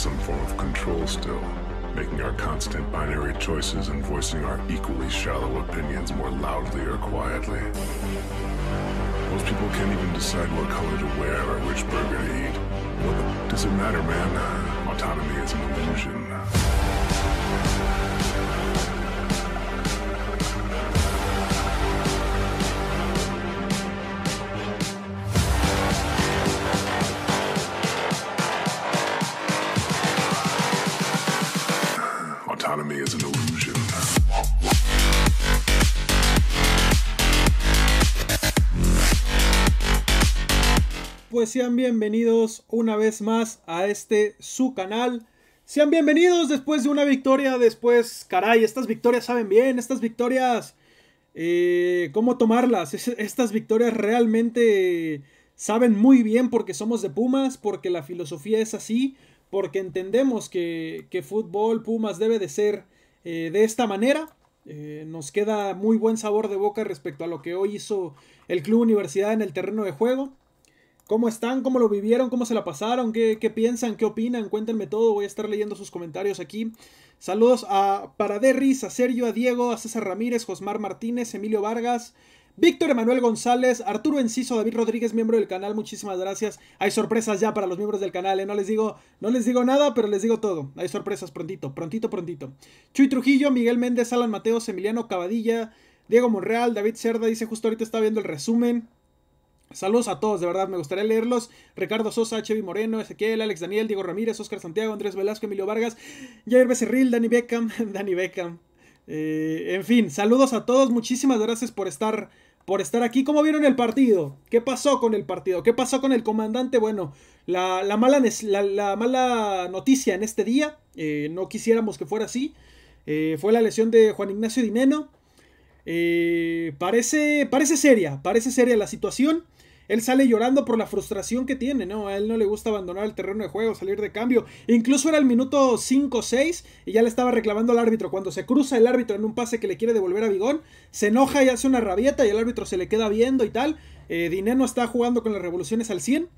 some form of control still, making our constant binary choices and voicing our equally shallow opinions more loudly or quietly. Most people can't even decide what color to wear or which burger to eat. Well, does it matter, man? Autonomy is an illusion. Pues sean bienvenidos una vez más a este su canal. Sean bienvenidos después de una victoria, después, caray, estas victorias saben bien, estas victorias, eh, ¿cómo tomarlas? estas victorias realmente saben muy bien porque somos de Pumas, porque la filosofía es así, porque entendemos que, que fútbol Pumas debe de ser eh, de esta manera. Eh, nos queda muy buen sabor de boca respecto a lo que hoy hizo el Club Universidad en el terreno de juego. ¿Cómo están? ¿Cómo lo vivieron? ¿Cómo se la pasaron? ¿Qué, piensan? ¿Qué opinan? Cuéntenme todo. Voy a estar leyendo sus comentarios aquí. Saludos a Paraderris, a Sergio, a Diego, a César Ramírez, Josmar Martínez, Emilio Vargas, Víctor Emanuel González, Arturo Enciso, David Rodríguez, miembro del canal, muchísimas gracias. Hay sorpresas ya para los miembros del canal, ¿eh? no les digo, no les digo nada, pero les digo todo. Hay sorpresas prontito, prontito, prontito. Chuy Trujillo, Miguel Méndez, Alan Mateos, Emiliano Cavadilla, Diego Monreal, David Cerda, dice justo ahorita está viendo el resumen. Saludos a todos, de verdad, me gustaría leerlos. Ricardo Sosa, Chevy Moreno, Ezequiel, Alex Daniel, Diego Ramírez, Oscar Santiago, Andrés Velasco, Emilio Vargas, Jair Becerril, Dani Beckham, Dani Beckham. Eh, en fin, saludos a todos, muchísimas gracias por estar, por estar aquí. ¿Cómo vieron el partido? ¿Qué pasó con el partido? ¿Qué pasó con el comandante? Bueno, la, mala, la, mala noticia en este día, eh, no quisiéramos que fuera así, eh, fue la lesión de Juan Ignacio Dineno. parece, parece seria, parece seria la situación. Él sale llorando por la frustración que tiene, ¿no? A él no le gusta abandonar el terreno de juego, salir de cambio. Incluso era el minuto 5-6 y ya le estaba reclamando al árbitro. Cuando se cruza el árbitro en un pase que le quiere devolver a Bigón, se enoja y hace una rabieta y el árbitro se le queda viendo y tal. Eh, Dineno está jugando con las revoluciones al 100.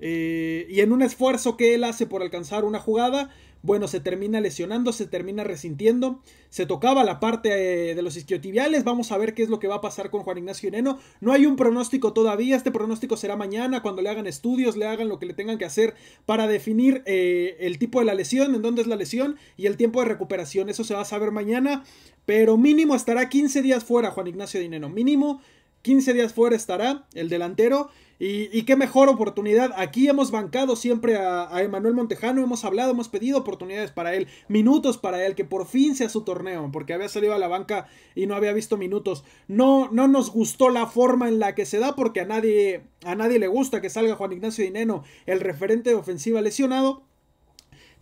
Eh, y en un esfuerzo que él hace por alcanzar una jugada, bueno, se termina lesionando, se termina resintiendo, se tocaba la parte eh, de los isquiotibiales, vamos a ver qué es lo que va a pasar con Juan Ignacio Dineno. no hay un pronóstico todavía, este pronóstico será mañana, cuando le hagan estudios, le hagan lo que le tengan que hacer para definir eh, el tipo de la lesión, en dónde es la lesión y el tiempo de recuperación, eso se va a saber mañana, pero mínimo estará 15 días fuera Juan Ignacio Dineno, mínimo 15 días fuera estará el delantero y, qué mejor oportunidad. Aquí hemos bancado siempre a, a, Emanuel Montejano, hemos hablado, hemos pedido oportunidades para él, minutos para él, que por fin sea su torneo, porque había salido a la banca y no había visto minutos. No, no nos gustó la forma en la que se da, porque a nadie, a nadie le gusta que salga Juan Ignacio Dineno, el referente de ofensiva lesionado.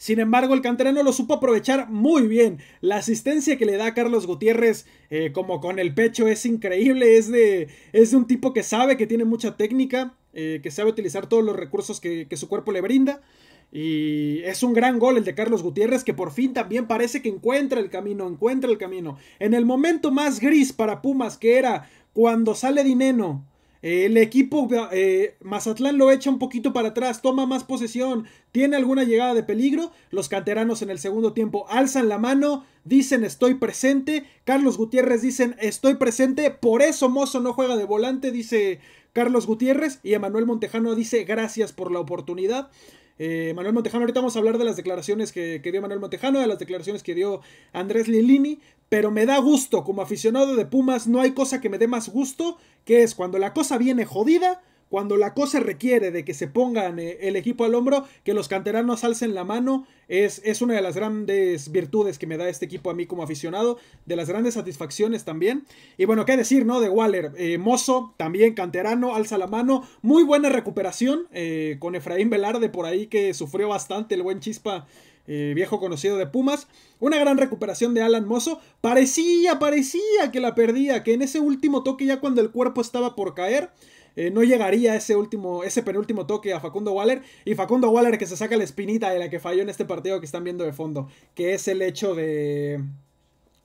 Sin embargo, el canterano lo supo aprovechar muy bien. La asistencia que le da a Carlos Gutiérrez, eh, como con el pecho, es increíble. Es de, es un tipo que sabe que tiene mucha técnica, eh, que sabe utilizar todos los recursos que, que su cuerpo le brinda. Y es un gran gol el de Carlos Gutiérrez que por fin también parece que encuentra el camino, encuentra el camino. En el momento más gris para Pumas que era cuando sale Dineno el equipo eh, Mazatlán lo echa un poquito para atrás, toma más posesión, tiene alguna llegada de peligro. Los canteranos en el segundo tiempo alzan la mano, dicen estoy presente. Carlos Gutiérrez dicen estoy presente, por eso Mozo no juega de volante, dice Carlos Gutiérrez. Y Emanuel Montejano dice gracias por la oportunidad. Eh, Manuel Montejano. Ahorita vamos a hablar de las declaraciones que, que, dio Manuel Montejano, de las declaraciones que dio Andrés Lilini, pero me da gusto, como aficionado de Pumas, no hay cosa que me dé más gusto, que es cuando la cosa viene jodida, cuando la cosa requiere de que se pongan eh, el equipo al hombro, que los canteranos alcen la mano, es, es una de las grandes virtudes que me da este equipo a mí como aficionado, de las grandes satisfacciones también. Y bueno, qué decir, ¿no? De Waller, eh, mozo, también canterano, alza la mano, muy buena recuperación eh, con Efraín Velarde por ahí que sufrió bastante el buen chispa. viejo conocido de Pumas. Una gran recuperación de Alan Mozo. Parecía, parecía que la perdía, que en ese último toque ya cuando el cuerpo estaba por caer, eh, no llegaría ese último, ese penúltimo toque a Facundo Waller. Y Facundo Waller que se saca la espinita de la que falló en este partido que están viendo de fondo. Que es el hecho de.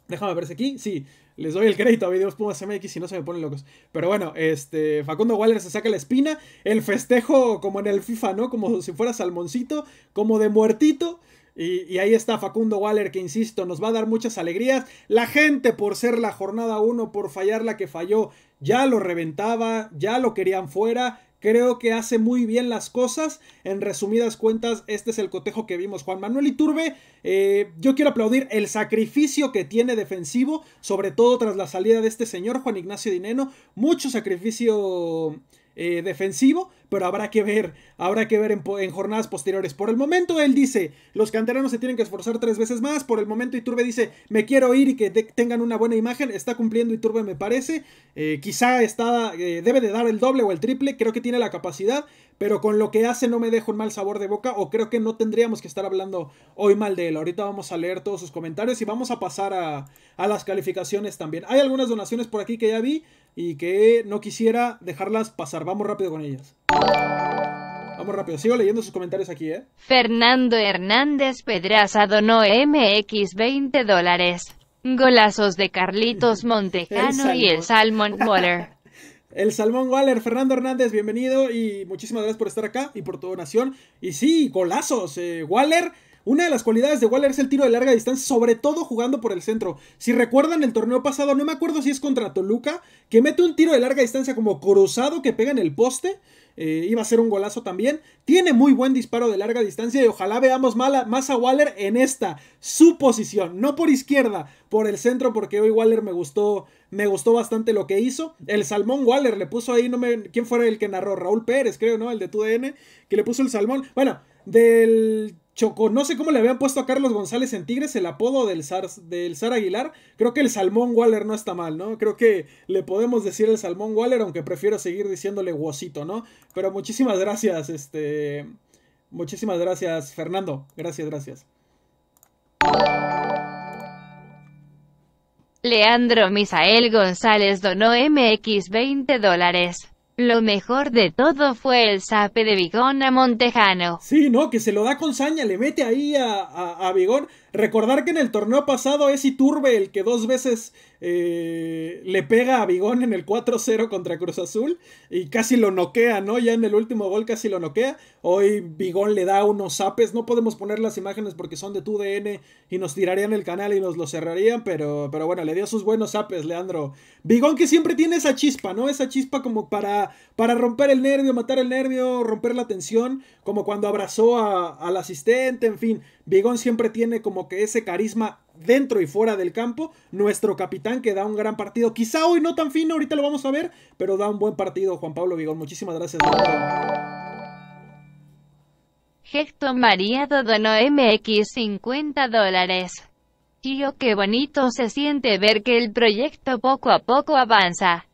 Déjame verse aquí. Sí, les doy el crédito a Videos Pumas MX si no se me ponen locos. Pero bueno, este Facundo Waller se saca la espina. El festejo como en el FIFA, ¿no? Como si fuera salmoncito, como de muertito. Y, y, ahí está Facundo Waller, que insisto, nos va a dar muchas alegrías. La gente por ser la jornada 1, por fallar la que falló, ya lo reventaba, ya lo querían fuera. Creo que hace muy bien las cosas. En resumidas cuentas, este es el cotejo que vimos. Juan Manuel Iturbe, eh, yo quiero aplaudir el sacrificio que tiene defensivo, sobre todo tras la salida de este señor, Juan Ignacio Dineno. Mucho sacrificio eh, defensivo pero habrá que ver, habrá que ver en, jornadas posteriores. Por el momento él dice, los canteranos se tienen que esforzar tres veces más, por el momento Iturbe dice, me quiero ir y que tengan una buena imagen, está cumpliendo Iturbe me parece, eh, quizá está, eh, debe de dar el doble o el triple, creo que tiene la capacidad, pero con lo que hace no me dejo un mal sabor de boca o creo que no tendríamos que estar hablando hoy mal de él. Ahorita vamos a leer todos sus comentarios y vamos a pasar a, a las calificaciones también. Hay algunas donaciones por aquí que ya vi, y que no quisiera dejarlas pasar. Vamos rápido con ellas. Vamos rápido, sigo leyendo sus comentarios aquí, ¿eh? Fernando Hernández Pedraza donó MX 20 dólares. Golazos de Carlitos Montejano y el Salmon Waller. El Salmón Waller, Fernando Hernández, bienvenido y muchísimas gracias por estar acá y por tu donación. Y sí, golazos. Eh, Waller una de las cualidades de Waller es el tiro de larga distancia, sobre todo jugando por el centro. Si recuerdan el torneo pasado, no me acuerdo si es contra Toluca, que mete un tiro de larga distancia como cruzado que pega en el poste. Eh, iba a ser un golazo también. Tiene muy buen disparo de larga distancia y ojalá veamos más a Waller en esta, su posición, no por izquierda, por el centro, porque hoy Waller me gustó, me gustó bastante lo que hizo. El Salmón Waller le puso ahí, no me, ¿quién fuera el que narró? Raúl Pérez, creo, ¿no? El de TUDN, que le puso el Salmón. Bueno, del Choco, no sé cómo le habían puesto a Carlos González en Tigres el apodo del Sar, Aguilar. Creo que el Salmón Waller no está mal, ¿no? Creo que le podemos decir el Salmón Waller, aunque prefiero seguir diciéndole huesito ¿no? Pero muchísimas gracias, este. Muchísimas gracias, Fernando. Gracias, gracias. Leandro Misael González donó MX 20 dólares. Lo mejor de todo fue el sape de Bigón a Montejano. Sí, no, que se lo da con saña, le mete ahí a, a, Recordar que en el torneo pasado es Iturbe el que dos veces eh, le pega a Bigón en el 4-0 contra Cruz Azul y casi lo noquea, ¿no? Ya en el último gol casi lo noquea. Hoy Bigón le da unos apes No podemos poner las imágenes porque son de tu 2DN y nos tirarían el canal y nos lo cerrarían, pero, pero bueno, le dio sus buenos apes, Leandro. Bigón que siempre tiene esa chispa, ¿no? Esa chispa como para, para romper el nervio, matar el nervio, romper la tensión, como cuando abrazó a, al asistente, en fin. Bigón siempre tiene como que ese carisma dentro y fuera del campo. Nuestro capitán que da un gran partido. Quizá hoy no tan fino, ahorita lo vamos a ver, pero da un buen partido Juan Pablo Vigón. Muchísimas gracias. Hector María donó MX 50 dólares. Tío, qué bonito se siente ver que el proyecto poco a poco avanza.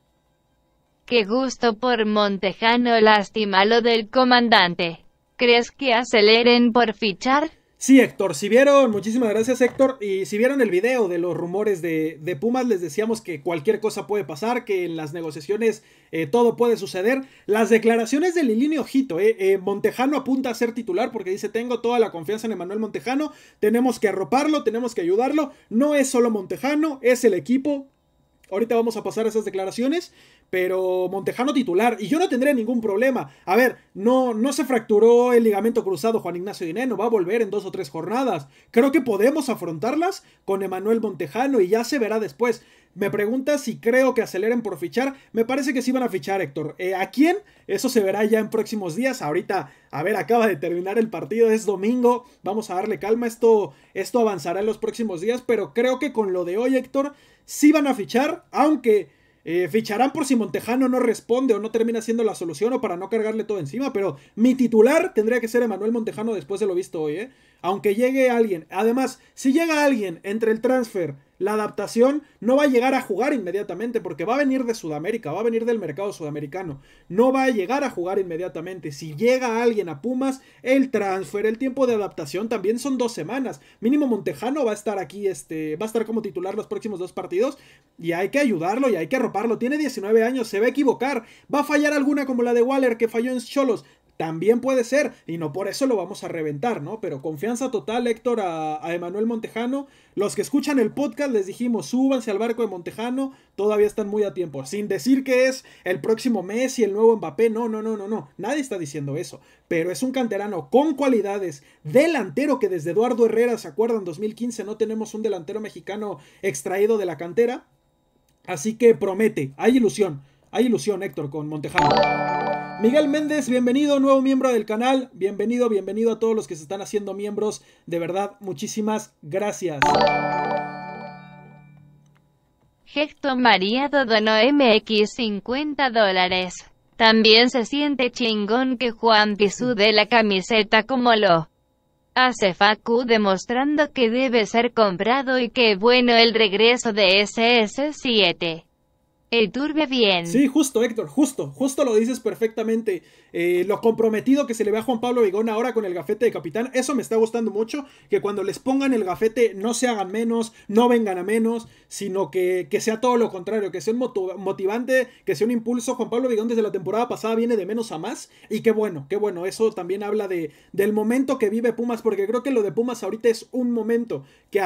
Qué gusto por Montejano, lástima lo del comandante. ¿Crees que aceleren por fichar? Sí, Héctor, si vieron, muchísimas gracias Héctor, y si vieron el video de los rumores de, Pumas, les decíamos que cualquier cosa puede pasar, que en las negociaciones eh, todo puede suceder. Las declaraciones de Lilini Ojito, eh, eh, Montejano apunta a ser titular porque dice, tengo toda la confianza en Emanuel Montejano, tenemos que arroparlo, tenemos que ayudarlo, no es solo Montejano, es el equipo, Ahorita vamos a pasar a esas declaraciones, pero Montejano titular, y yo no tendría ningún problema. A ver, no, no se fracturó el ligamento cruzado Juan Ignacio Dineno, va a volver en dos o tres jornadas. Creo que podemos afrontarlas con Emanuel Montejano y ya se verá después. Me pregunta si creo que aceleren por fichar. Me parece que sí van a fichar, Héctor. Eh, ¿A quién? Eso se verá ya en próximos días. Ahorita, a ver, acaba de terminar el partido, es domingo. Vamos a darle calma. Esto, esto avanzará en los próximos días, pero creo que con lo de hoy, Héctor, si van a fichar, aunque eh, ficharán por si Montejano no responde o no termina siendo la solución o para no cargarle todo encima, pero mi titular tendría que ser Emanuel Montejano después de lo visto hoy, ¿eh? Aunque llegue alguien. Además, si llega alguien entre el transfer la adaptación no va a llegar a jugar inmediatamente porque va a venir de Sudamérica, va a venir del mercado sudamericano. No va a llegar a jugar inmediatamente. Si llega alguien a Pumas, el transfer, el tiempo de adaptación también son dos semanas. Mínimo Montejano va a estar aquí, este, va a estar como titular los próximos dos partidos y hay que ayudarlo y hay que arroparlo. Tiene 19 años, se va a equivocar, va a fallar alguna como la de Waller que falló en Cholos. También puede ser, y no por eso lo vamos a reventar, ¿no? Pero confianza total, Héctor, a, Emanuel Montejano. Los que escuchan el podcast les dijimos, súbanse al barco de Montejano, todavía están muy a tiempo. Sin decir que es el próximo mes y el nuevo Mbappé, no, no, no, no, no. Nadie está diciendo eso. Pero es un canterano con cualidades, delantero que desde Eduardo Herrera, ¿se acuerdan? 2015 no tenemos un delantero mexicano extraído de la cantera. Así que promete, hay ilusión. Hay ilusión, Héctor, con Montejano. Miguel Méndez, bienvenido, nuevo miembro del canal. Bienvenido, bienvenido a todos los que se están haciendo miembros. De verdad, muchísimas gracias. Héctor Mariado donó MX 50 dólares. También se siente chingón que Juan pisude de la camiseta como lo hace Facu demostrando que debe ser comprado y que bueno el regreso de SS7. El turbe bien. Sí, justo, Héctor, justo, justo lo dices perfectamente. Eh, lo comprometido que se le ve a Juan Pablo Vigón ahora con el gafete de capitán, eso me está gustando mucho, que cuando les pongan el gafete no se hagan menos, no vengan a menos, sino que, sea todo lo contrario, que sea un motivante, que sea un impulso. Juan Pablo Vigón desde la temporada pasada viene de menos a más y qué bueno, qué bueno, eso también habla de, del momento que vive Pumas, porque creo que lo de Pumas ahorita es un momento que,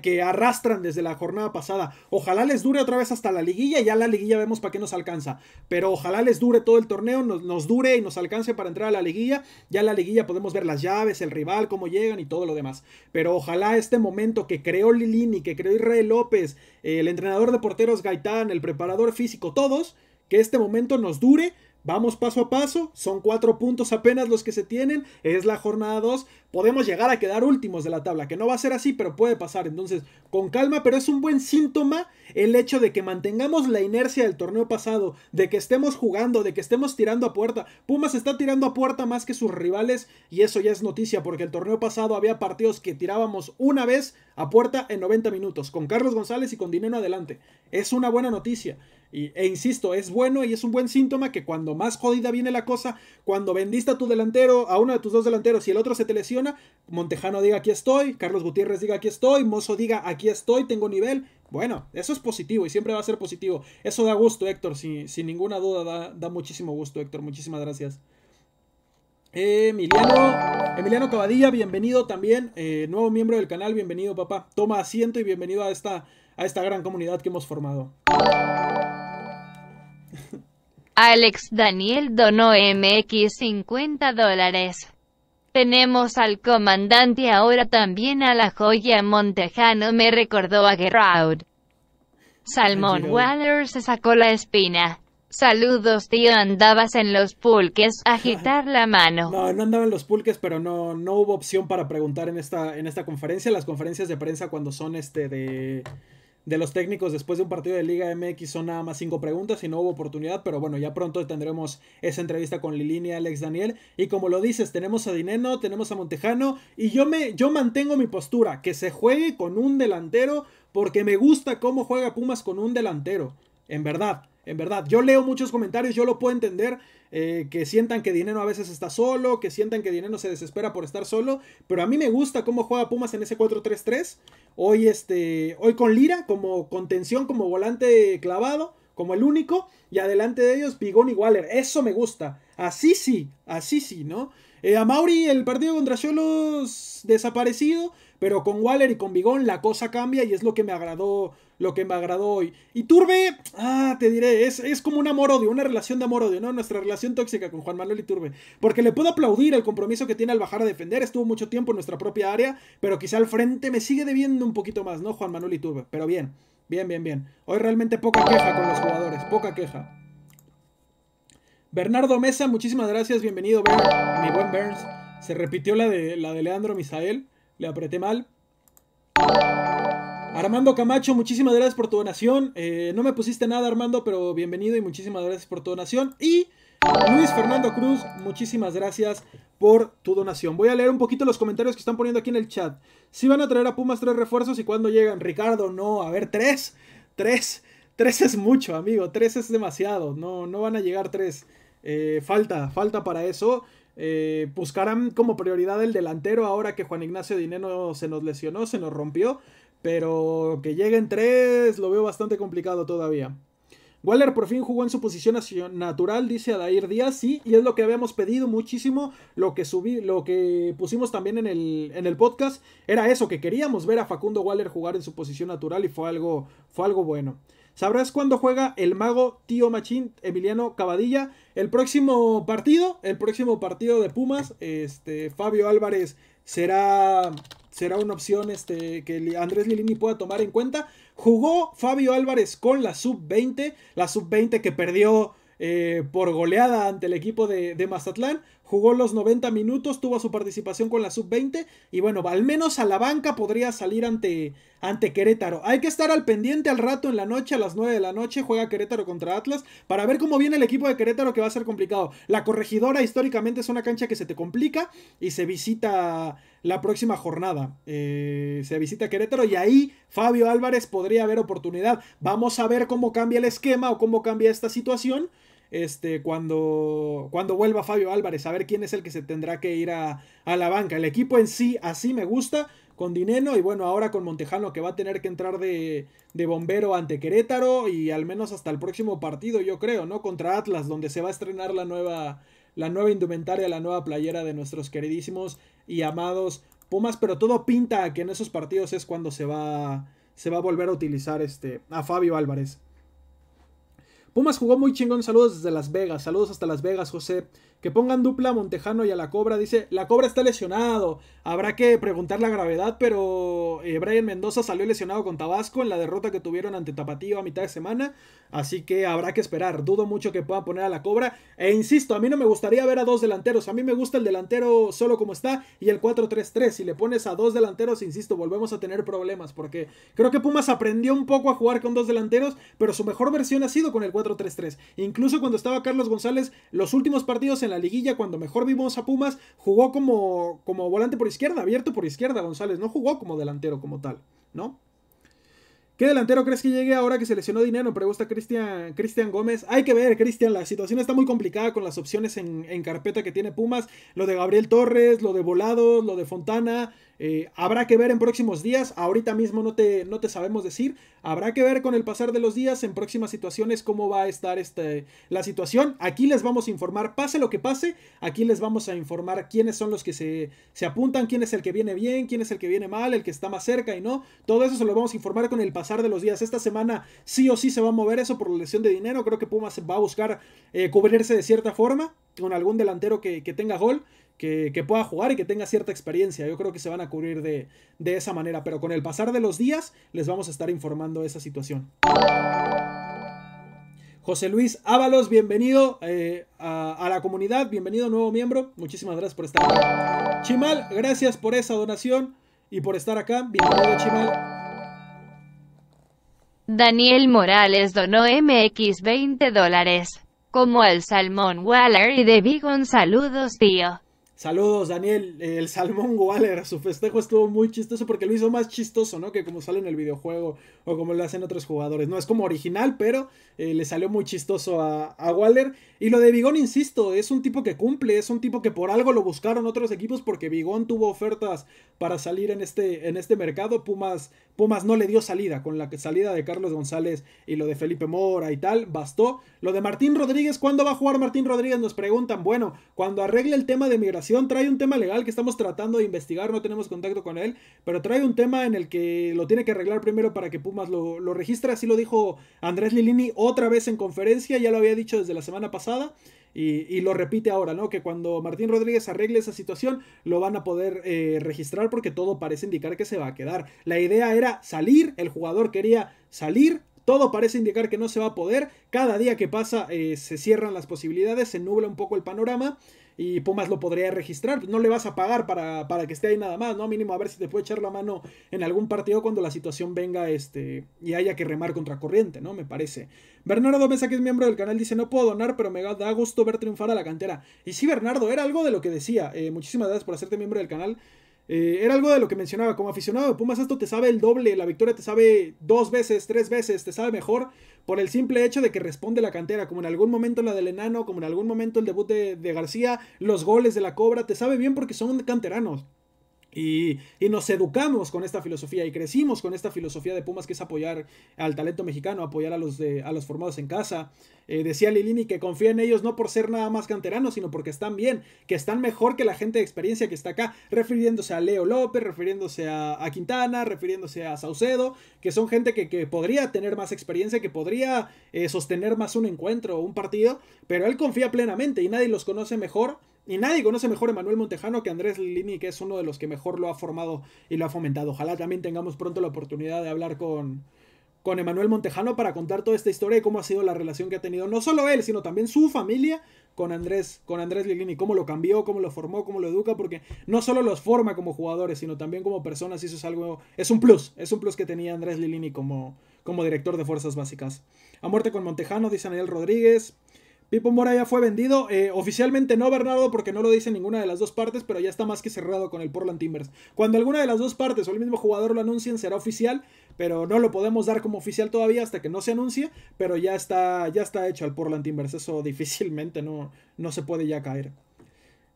que arrastran desde la jornada pasada. Ojalá les dure otra vez hasta la liguilla, ya la liguilla vemos para qué nos alcanza, pero ojalá les dure todo el torneo, nos, nos dure y nos alcance para entrar a la liguilla. Ya en la liguilla podemos ver las llaves, el rival, cómo llegan y todo lo demás. Pero ojalá este momento que creó Lilini, que creó Israel López, eh, el entrenador de porteros Gaitán, el preparador físico, todos, que este momento nos dure Vamos paso a paso, son cuatro puntos apenas los que se tienen, es la jornada 2, podemos llegar a quedar últimos de la tabla, que no va a ser así, pero puede pasar. Entonces, con calma, pero es un buen síntoma el hecho de que mantengamos la inercia del torneo pasado, de que estemos jugando, de que estemos tirando a puerta. Pumas está tirando a puerta más que sus rivales y eso ya es noticia, porque el torneo pasado había partidos que tirábamos una vez a puerta en 90 minutos, con Carlos González y con Dinero adelante. Es una buena noticia. e insisto, es bueno y es un buen síntoma que cuando más jodida viene la cosa, cuando vendiste a tu delantero, a uno de tus dos delanteros y el otro se te lesiona, Montejano diga aquí estoy, Carlos Gutiérrez diga aquí estoy, Mozo diga aquí estoy, tengo nivel. Bueno, eso es positivo y siempre va a ser positivo. Eso da gusto, Héctor, sin, ninguna duda, da, muchísimo gusto, Héctor. Muchísimas gracias. Emiliano, Emiliano Cabadilla, bienvenido también, eh, nuevo miembro del canal, bienvenido papá. Toma asiento y bienvenido a esta, a esta gran comunidad que hemos formado. Alex Daniel donó MX 50 dólares. Tenemos al comandante ahora también a la joya Montejano me recordó a Gerard. Salmón Waller se sacó la espina. Saludos tío, andabas en los pulques, agitar la mano. No, no andaba en los pulques, pero no, no hubo opción para preguntar en esta, en esta conferencia. Las conferencias de prensa cuando son este de de los técnicos después de un partido de Liga MX son nada más cinco preguntas y no hubo oportunidad, pero bueno, ya pronto tendremos esa entrevista con Lilini y Alex Daniel. Y como lo dices, tenemos a Dineno, tenemos a Montejano, y yo me, yo mantengo mi postura, que se juegue con un delantero, porque me gusta cómo juega Pumas con un delantero. En verdad, en verdad. Yo leo muchos comentarios, yo lo puedo entender. Eh, que sientan que Dinero a veces está solo, que sientan que Dinero se desespera por estar solo, pero a mí me gusta cómo juega Pumas en ese 4-3-3, hoy, este, hoy con Lira como contención, como volante clavado, como el único, y adelante de ellos Bigón y Waller, eso me gusta, así sí, así sí, ¿no? Eh, a Mauri el partido contra Xolos desaparecido, pero con Waller y con Bigón la cosa cambia y es lo que me agradó lo que me agradó hoy. Y Turbe, ah, te diré, es, como un amor-odio, una relación de amor-odio, ¿no? Nuestra relación tóxica con Juan Manuel y Turbe... Porque le puedo aplaudir el compromiso que tiene al bajar a defender, estuvo mucho tiempo en nuestra propia área, pero quizá al frente me sigue debiendo un poquito más, ¿no? Juan Manuel y Turbe... pero bien, bien, bien, bien. Hoy realmente poca queja con los jugadores, poca queja. Bernardo Mesa, muchísimas gracias, bienvenido, mi buen Burns. Se repitió la de, la de Leandro Misael, le apreté mal. Armando Camacho, muchísimas gracias por tu donación. Eh, no me pusiste nada, Armando, pero bienvenido y muchísimas gracias por tu donación. Y Luis Fernando Cruz, muchísimas gracias por tu donación. Voy a leer un poquito los comentarios que están poniendo aquí en el chat. Si van a traer a Pumas tres refuerzos y cuándo llegan, Ricardo, no, a ver, tres, tres, tres es mucho, amigo, tres es demasiado, no, no van a llegar tres. Eh, falta, falta para eso. Eh, buscarán como prioridad el delantero ahora que Juan Ignacio Dineno se nos lesionó, se nos rompió. Pero que lleguen tres, lo veo bastante complicado todavía. Waller por fin jugó en su posición natural, dice Adair Díaz, sí, y es lo que habíamos pedido muchísimo, lo que subí, lo que pusimos también en el, en el podcast, era eso, que queríamos ver a Facundo Waller jugar en su posición natural y fue algo, fue algo bueno. ¿Sabrás cuándo juega el mago Tío Machín Emiliano Cavadilla El próximo partido, el próximo partido de Pumas, este, Fabio Álvarez será será una opción este, que Andrés Lilini pueda tomar en cuenta. Jugó Fabio Álvarez con la sub-20, la sub-20 que perdió eh, por goleada ante el equipo de, de Mazatlán. Jugó los 90 minutos, tuvo su participación con la sub-20 y bueno, al menos a la banca podría salir ante, ante Querétaro. Hay que estar al pendiente al rato en la noche, a las 9 de la noche, juega Querétaro contra Atlas para ver cómo viene el equipo de Querétaro que va a ser complicado. La corregidora históricamente es una cancha que se te complica y se visita la próxima jornada. Eh, se visita Querétaro y ahí Fabio Álvarez podría haber oportunidad. Vamos a ver cómo cambia el esquema o cómo cambia esta situación este, cuando, cuando vuelva Fabio Álvarez, a ver quién es el que se tendrá que ir a, la banca. El equipo en sí, así me gusta, con Dineno y bueno, ahora con Montejano que va a tener que entrar de, de, bombero ante Querétaro y al menos hasta el próximo partido, yo creo, ¿no? Contra Atlas, donde se va a estrenar la nueva, la nueva indumentaria, la nueva playera de nuestros queridísimos y amados Pumas, pero todo pinta que en esos partidos es cuando se va, se va a volver a utilizar este, a Fabio Álvarez. Pumas jugó muy chingón. Saludos desde Las Vegas. Saludos hasta Las Vegas, José que pongan dupla a Montejano y a la Cobra. Dice, la Cobra está lesionado. Habrá que preguntar la gravedad, pero eh, Brian Mendoza salió lesionado con Tabasco en la derrota que tuvieron ante Tapatío a mitad de semana. Así que habrá que esperar. Dudo mucho que puedan poner a la Cobra. E insisto, a mí no me gustaría ver a dos delanteros. A mí me gusta el delantero solo como está y el 4-3-3. Si le pones a dos delanteros, insisto, volvemos a tener problemas. Porque creo que Pumas aprendió un poco a jugar con dos delanteros, pero su mejor versión ha sido con el 4-3-3. Incluso cuando estaba Carlos González, los últimos partidos en la liguilla, cuando mejor vimos a Pumas, jugó como, como volante por izquierda, abierto por izquierda González, no jugó como delantero como tal, ¿no? ¿Qué delantero crees que llegue ahora que se lesionó dinero? Pregunta Cristian Cristian Gómez. Hay que ver, Cristian, la situación está muy complicada con las opciones en, en, carpeta que tiene Pumas. Lo de Gabriel Torres, lo de Volados, lo de Fontana, eh, habrá que ver en próximos días, ahorita mismo no te, no te sabemos decir, habrá que ver con el pasar de los días, en próximas situaciones, cómo va a estar este, la situación. Aquí les vamos a informar, pase lo que pase, aquí les vamos a informar quiénes son los que se, apuntan, quién es el que viene bien, quién es el que viene mal, el que está más cerca y no. Todo eso se lo vamos a informar con el pasar de los días. Esta semana sí o sí se va a mover eso por la lesión de dinero, creo que Pumas va a buscar eh, cubrirse de cierta forma con algún delantero que, que tenga gol que, pueda jugar y que tenga cierta experiencia. Yo creo que se van a cubrir de, esa manera, pero con el pasar de los días les vamos a estar informando esa situación. José Luis Ábalos, bienvenido eh, a, la comunidad, bienvenido nuevo miembro, muchísimas gracias por estar. aquí. Chimal, gracias por esa donación y por estar acá, bienvenido Chimal. Daniel Morales donó MX 20 dólares. Como el Salmón Waller y de Vigon, saludos tío. Saludos, Daniel. Eh, el Salmón Waller, su festejo estuvo muy chistoso porque lo hizo más chistoso, ¿no? Que como sale en el videojuego o como lo hacen otros jugadores. No es como original, pero eh, le salió muy chistoso a, Waller. Y lo de Vigón, insisto, es un tipo que cumple, es un tipo que por algo lo buscaron otros equipos porque Vigón tuvo ofertas para salir en este, en este mercado. Pumas, Pumas no le dio salida con la salida de Carlos González y lo de Felipe Mora y tal, bastó. Lo de Martín Rodríguez, ¿cuándo va a jugar Martín Rodríguez? Nos preguntan. Bueno, cuando arregle el tema de migración trae un tema legal que estamos tratando de investigar, no tenemos contacto con él, pero trae un tema en el que lo tiene que arreglar primero para que Pumas lo, registre, así lo dijo Andrés Lilini otra vez en conferencia, ya lo había dicho desde la semana pasada. Y, lo repite ahora, ¿no? Que cuando Martín Rodríguez arregle esa situación, lo van a poder eh, registrar porque todo parece indicar que se va a quedar. La idea era salir, el jugador quería salir. Todo parece indicar que no se va a poder. Cada día que pasa eh, se cierran las posibilidades, se nubla un poco el panorama y Pumas lo podría registrar. No le vas a pagar para, que esté ahí nada más, ¿no? Mínimo a ver si te puede echar la mano en algún partido cuando la situación venga este, y haya que remar contra corriente, ¿no? Me parece. Bernardo Mesa, que es miembro del canal, dice: No puedo donar, pero me da gusto ver triunfar a la cantera. Y sí, Bernardo, era algo de lo que decía. Eh, muchísimas gracias por hacerte miembro del canal. Eh, era algo de lo que mencionaba, como aficionado de Pumas esto te sabe el doble, la victoria te sabe dos veces, tres veces, te sabe mejor por el simple hecho de que responde la cantera, como en algún momento la del enano, como en algún momento el debut de, de García, los goles de la Cobra, te sabe bien porque son canteranos. Y, nos educamos con esta filosofía y crecimos con esta filosofía de Pumas que es apoyar al talento mexicano, apoyar a los, de, a los formados en casa. Eh, decía Lilini que confía en ellos no por ser nada más canteranos, sino porque están bien, que están mejor que la gente de experiencia que está acá, refiriéndose a Leo López, refiriéndose a, Quintana, refiriéndose a Saucedo, que son gente que, podría tener más experiencia, que podría eh, sostener más un encuentro o un partido, pero él confía plenamente y nadie los conoce mejor y nadie conoce mejor a Manuel Montejano que Andrés Lilini que es uno de los que mejor lo ha formado y lo ha fomentado. Ojalá también tengamos pronto la oportunidad de hablar con, con Emanuel Montejano para contar toda esta historia y cómo ha sido la relación que ha tenido no solo él, sino también su familia con Andrés, con Andrés Lilini, cómo lo cambió, cómo lo formó, cómo lo educa, porque no solo los forma como jugadores, sino también como personas, y eso es algo, es un plus, es un plus que tenía Andrés Lilini como, como director de fuerzas básicas. A muerte con Montejano, dice Daniel Rodríguez. Pipo Mora ya fue vendido. Eh, oficialmente no, Bernardo, porque no lo dice ninguna de las dos partes, pero ya está más que cerrado con el Portland Timbers. Cuando alguna de las dos partes o el mismo jugador lo anuncien, será oficial, pero no lo podemos dar como oficial todavía hasta que no se anuncie, pero ya está, ya está hecho el Portland Timbers. Eso difícilmente no, no se puede ya caer.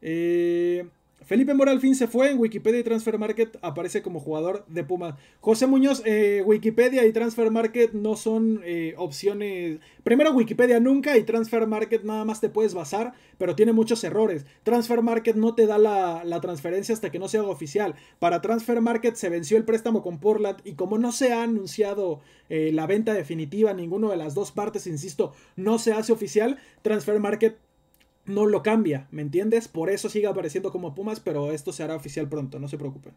Eh. Felipe Moralfin se fue. En Wikipedia y Transfer Market aparece como jugador de Pumas. José Muñoz, eh, Wikipedia y Transfer Market no son eh, opciones. Primero, Wikipedia nunca y Transfer Market nada más te puedes basar, pero tiene muchos errores. Transfer Market no te da la, transferencia hasta que no se haga oficial. Para Transfer Market se venció el préstamo con Portland y como no se ha anunciado eh, la venta definitiva, ninguno de las dos partes, insisto, no se hace oficial. Transfer Market no lo cambia, ¿me entiendes? Por eso sigue apareciendo como Pumas, pero esto se hará oficial pronto, no se preocupen.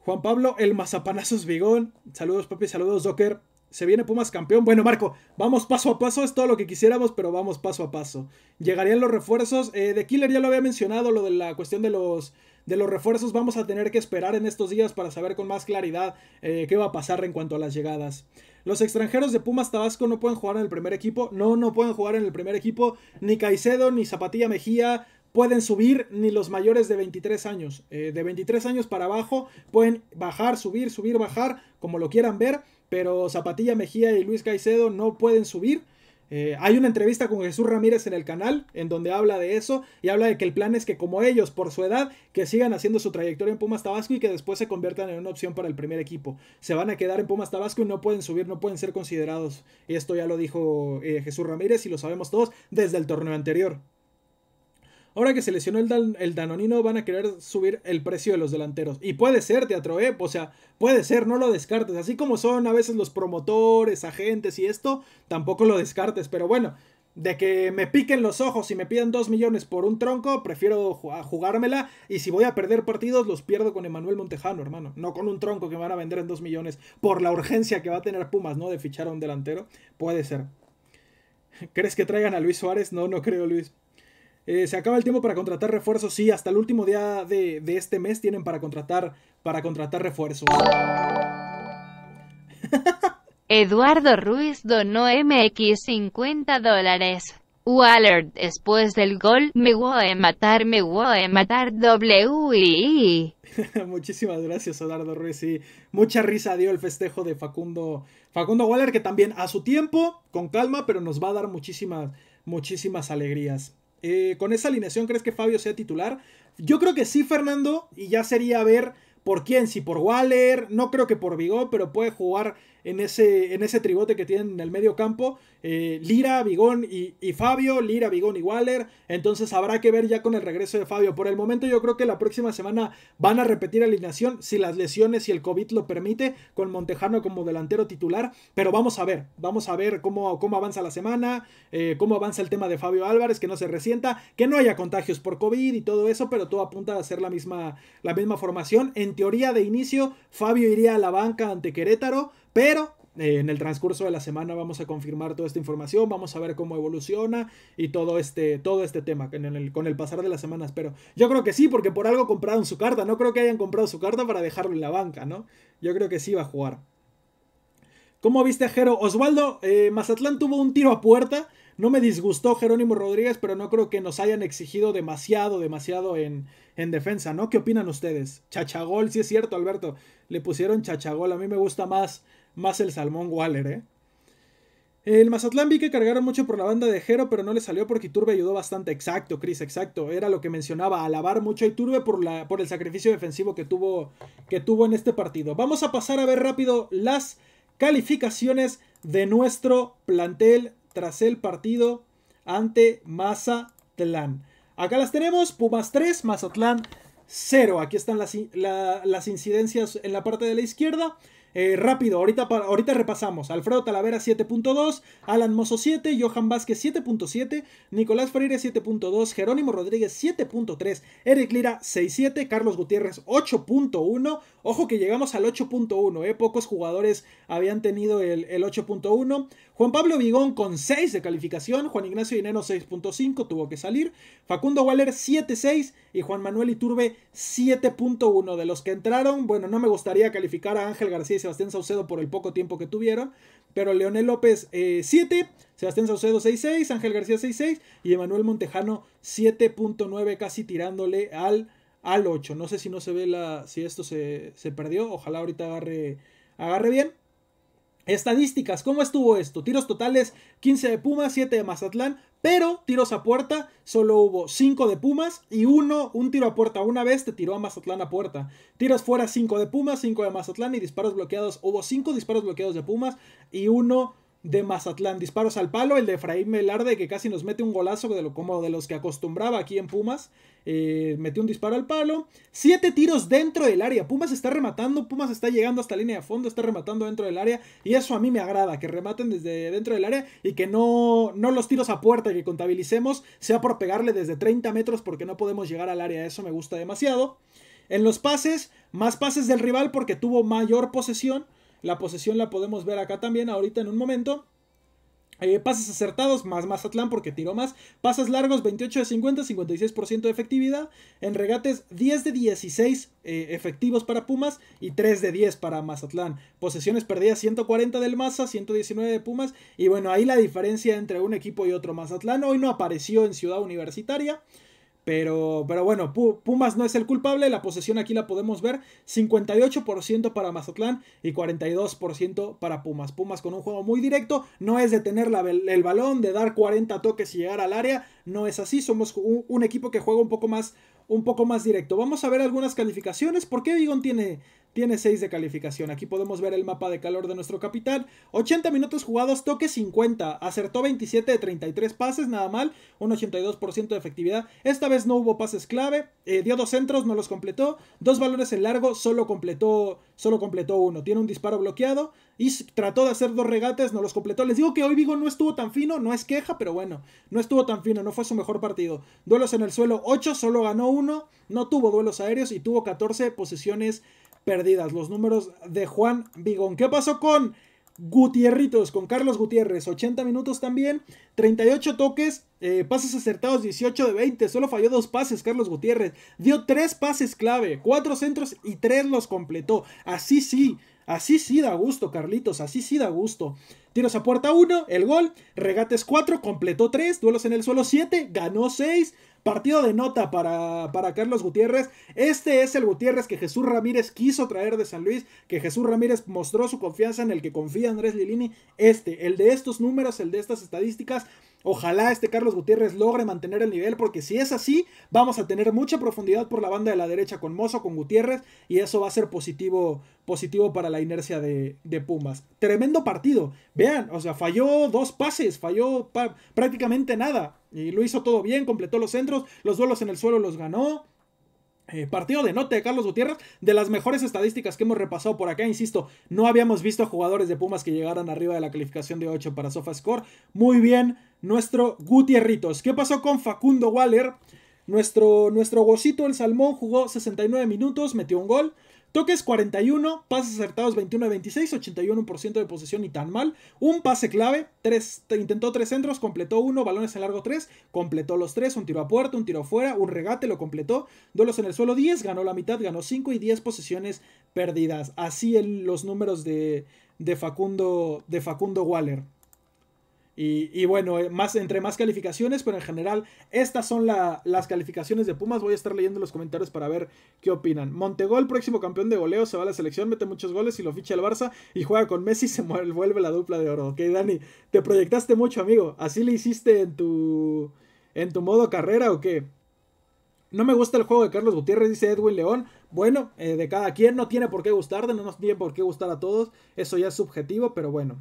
Juan Pablo, el mazapanazos bigón. Saludos, papi, saludos, Docker. Se viene Pumas campeón. Bueno, Marco, vamos paso a paso. Es todo lo que quisiéramos, pero vamos paso a paso. Llegarían los refuerzos. Eh, de Killer ya lo había mencionado, lo de la cuestión de los, de los refuerzos. Vamos a tener que esperar en estos días para saber con más claridad eh, qué va a pasar en cuanto a las llegadas. Los extranjeros de Pumas Tabasco no pueden jugar en el primer equipo. No, no pueden jugar en el primer equipo. Ni Caicedo, ni Zapatilla Mejía pueden subir, ni los mayores de 23 años. Eh, de 23 años para abajo pueden bajar, subir, subir, bajar, como lo quieran ver. Pero Zapatilla Mejía y Luis Caicedo no pueden subir. Eh, hay una entrevista con Jesús Ramírez en el canal en donde habla de eso y habla de que el plan es que como ellos, por su edad, que sigan haciendo su trayectoria en Pumas Tabasco y que después se conviertan en una opción para el primer equipo. Se van a quedar en Pumas Tabasco y no pueden subir, no pueden ser considerados. Esto ya lo dijo eh, Jesús Ramírez y lo sabemos todos desde el torneo anterior. Ahora que se lesionó el, Danonino, van a querer subir el precio de los delanteros. Y puede ser, Teatro, ¿eh? O sea, puede ser, no lo descartes. Así como son a veces los promotores, agentes y esto, tampoco lo descartes. Pero bueno, de que me piquen los ojos y me pidan 2 millones por un tronco, prefiero jugármela. Y si voy a perder partidos, los pierdo con Emanuel Montejano, hermano. No con un tronco que van a vender en 2 millones por la urgencia que va a tener Pumas, ¿no? De fichar a un delantero. Puede ser. ¿Crees que traigan a Luis Suárez? No, no creo, Luis. Eh, se acaba el tiempo para contratar refuerzos. Sí, hasta el último día de, este mes tienen para contratar, para contratar refuerzos. Eduardo Ruiz donó MX 50 dólares. Waller, después del gol, me voy a matar, me voy a matar, WII. Muchísimas gracias, Eduardo Ruiz. mucha risa dio el festejo de Facundo, Facundo Waller, que también a su tiempo, con calma, pero nos va a dar muchísimas, muchísimas alegrías. Eh, ¿Con esa alineación crees que Fabio sea titular? Yo creo que sí, Fernando, y ya sería ver por quién, si por Waller, no creo que por Bigot, pero puede jugar en ese, en ese tribote que tienen en el medio campo. Eh, Lira, Vigón y, Fabio, Lira, Bigón y Waller. Entonces habrá que ver ya con el regreso de Fabio. Por el momento yo creo que la próxima semana van a repetir alineación si las lesiones y el COVID lo permite, con Montejano como delantero titular. Pero vamos a ver, vamos a ver cómo, cómo avanza la semana, eh, cómo avanza el tema de Fabio Álvarez, que no se resienta, que no haya contagios por COVID y todo eso, pero todo apunta a ser la misma, la misma formación. En teoría de inicio, Fabio iría a la banca ante Querétaro. Pero eh, en el transcurso de la semana vamos a confirmar toda esta información, vamos a ver cómo evoluciona y todo este, todo este tema el, con el pasar de las semanas. Pero yo creo que sí, porque por algo compraron su carta. No creo que hayan comprado su carta para dejarlo en la banca, ¿no? Yo creo que sí va a jugar. ¿Cómo viste a Jero? Osvaldo, eh, Mazatlán tuvo un tiro a puerta. No me disgustó Jerónimo Rodríguez, pero no creo que nos hayan exigido demasiado, demasiado en, en defensa, ¿no? ¿Qué opinan ustedes? Chachagol, sí es cierto, Alberto. Le pusieron chachagol. A mí me gusta más más el Salmón Waller, ¿eh? El Mazatlán vi que cargaron mucho por la banda de Jero, pero no le salió porque Iturbe ayudó bastante. Exacto, Chris, exacto. Era lo que mencionaba, alabar mucho a Iturbe por, la, por el sacrificio defensivo que tuvo, que tuvo en este partido. Vamos a pasar a ver rápido las calificaciones de nuestro plantel tras el partido ante Mazatlán. Acá las tenemos, Pumas 3, Mazatlán 0. Aquí están las, las incidencias en la parte de la izquierda. Eh, rápido, ahorita, ahorita repasamos. Alfredo Talavera 7.2, Alan Mozo 7, Johan Vázquez 7.7, Nicolás Freire 7.2, Jerónimo Rodríguez 7.3, Eric Lira 6.7, Carlos Gutiérrez 8.1. Ojo que llegamos al 8.1, eh, pocos jugadores habían tenido el, el 8.1. Juan Pablo Vigón con 6 de calificación, Juan Ignacio Dinero 6.5, tuvo que salir, Facundo Waller 7.6 y Juan Manuel Iturbe 7.1. De los que entraron, bueno, no me gustaría calificar a Ángel García y Sebastián Saucedo por el poco tiempo que tuvieron, pero Leonel López 7, eh, Sebastián Saucedo 6.6, Ángel García 6.6 y Emanuel Montejano 7.9, casi tirándole al, al 8. No sé si no se ve la, si esto se, se perdió, ojalá ahorita agarre, agarre bien. Estadísticas, ¿cómo estuvo esto? Tiros totales 15 de Pumas, 7 de Mazatlán, pero tiros a puerta solo hubo 5 de Pumas y uno, un tiro a puerta una vez te tiró a Mazatlán a puerta. Tiros fuera 5 de Pumas, 5 de Mazatlán y disparos bloqueados. Hubo 5 disparos bloqueados de Pumas y uno de Mazatlán. Disparos al palo, el de Efraín Melarde que casi nos mete un golazo de lo, como de los que acostumbraba aquí en Pumas. Eh, metió un disparo al palo. Siete tiros dentro del área. Pumas está rematando, Pumas está llegando hasta línea de fondo, está rematando dentro del área. Y eso a mí me agrada, que rematen desde dentro del área y que no, no los tiros a puerta que contabilicemos sea por pegarle desde 30 metros porque no podemos llegar al área. Eso me gusta demasiado. En los pases, más pases del rival porque tuvo mayor posesión la posesión la podemos ver acá también, ahorita en un momento. Eh, pases acertados, más Mazatlán porque tiró más. Pases largos, 28 de 50, 56% de efectividad. En regates, 10 de 16 eh, efectivos para Pumas y 3 de 10 para Mazatlán. Posesiones perdidas, 140 del Maza, 119 de Pumas. Y bueno, ahí la diferencia entre un equipo y otro. Mazatlán hoy no apareció en Ciudad Universitaria. Pero, bueno, Pumas no es el culpable. La posesión aquí la podemos ver. 58% para Mazatlán y 42% para Pumas. Pumas con un juego muy directo. No es de tener el balón, de dar 40 toques y llegar al área. No es así. Somos un, equipo que juega un poco más un poco más directo. Vamos a ver algunas calificaciones. ¿Por qué Vigon tiene tiene 6 de calificación. Aquí podemos ver el mapa de calor de nuestro capitán. 80 minutos jugados, toque 50. Acertó 27 de 33 pases, nada mal. Un 82% de efectividad. Esta vez no hubo pases clave. Eh, dio dos centros, no los completó. Dos balones en largo, solo completó, solo completó uno. Tiene un disparo bloqueado. Y trató de hacer dos regates, no los completó. Les digo que hoy Vigo no estuvo tan fino, no es queja, pero bueno, no estuvo tan fino, no fue su mejor partido. Duelos en el suelo 8, solo ganó uno, no tuvo duelos aéreos y tuvo 14 posiciones perdidas. Los números de Juan Vigón. ¿Qué pasó con Gutierritos, con Carlos Gutiérrez? 80 minutos también, 38 toques, eh, pases acertados 18 de 20. Solo falló dos pases Carlos Gutiérrez. Dio tres pases clave, cuatro centros y tres los completó. Así sí. Así sí da gusto, Carlitos, así sí da gusto. Tiros a puerta 1, el gol, regates 4, completó 3, duelos en el suelo 7, ganó 6, Partido de nota para, para Carlos Gutiérrez. Este es el Gutiérrez que Jesús Ramírez quiso traer de San Luis, que Jesús Ramírez mostró su confianza en el que confía Andrés Lilini. Este, el de estos números, el de estas estadísticas, Ojalá este Carlos Gutiérrez logre mantener el nivel, porque si es así, vamos a tener mucha profundidad por la banda de la derecha con Mozo, con Gutiérrez, y eso va a ser positivo, positivo para la inercia de, de Pumas. Tremendo partido. Vean, o sea, falló dos pases, falló prácticamente nada. Y lo hizo todo bien, completó los centros, los duelos en el suelo los ganó. Eh, partido de nota de Carlos Gutiérrez, de las mejores estadísticas que hemos repasado por acá, insisto, no habíamos visto jugadores de Pumas que llegaran arriba de la calificación de 8 para SofaScore. Muy bien, nuestro Gutierritos. ¿Qué pasó con Facundo Waller? Nuestro, nuestro gocito, el Salmón, jugó 69 minutos, metió un gol. Toques 41, pases acertados 21 26, 81% de posesión y tan mal. Un pase clave, tres, intentó tres centros, completó uno, balones en largo 3, completó los tres, un tiro a puerta, un tiro afuera, un regate, lo completó. Duelos en el suelo 10, ganó la mitad, ganó 5 y 10 posesiones perdidas. Así los números de, de, Facundo, de Facundo Waller. Y, bueno, eh, más, entre más calificaciones, pero en general, estas son las calificaciones de Pumas. Voy a estar leyendo los comentarios para ver qué opinan. Montegol, próximo campeón de goleo, se va a la selección, mete muchos goles y lo ficha el Barça y juega con Messi se vuelve la dupla de oro. Ok, Dani, te proyectaste mucho, amigo. ¿Así le hiciste en tu, en tu modo carrera o qué? No me gusta el juego de Carlos Gutiérrez, dice Edwin León. Bueno, eh, de cada quien, no tiene por qué gustar, no nos tiene por qué gustar a todos. Eso ya es subjetivo, pero bueno.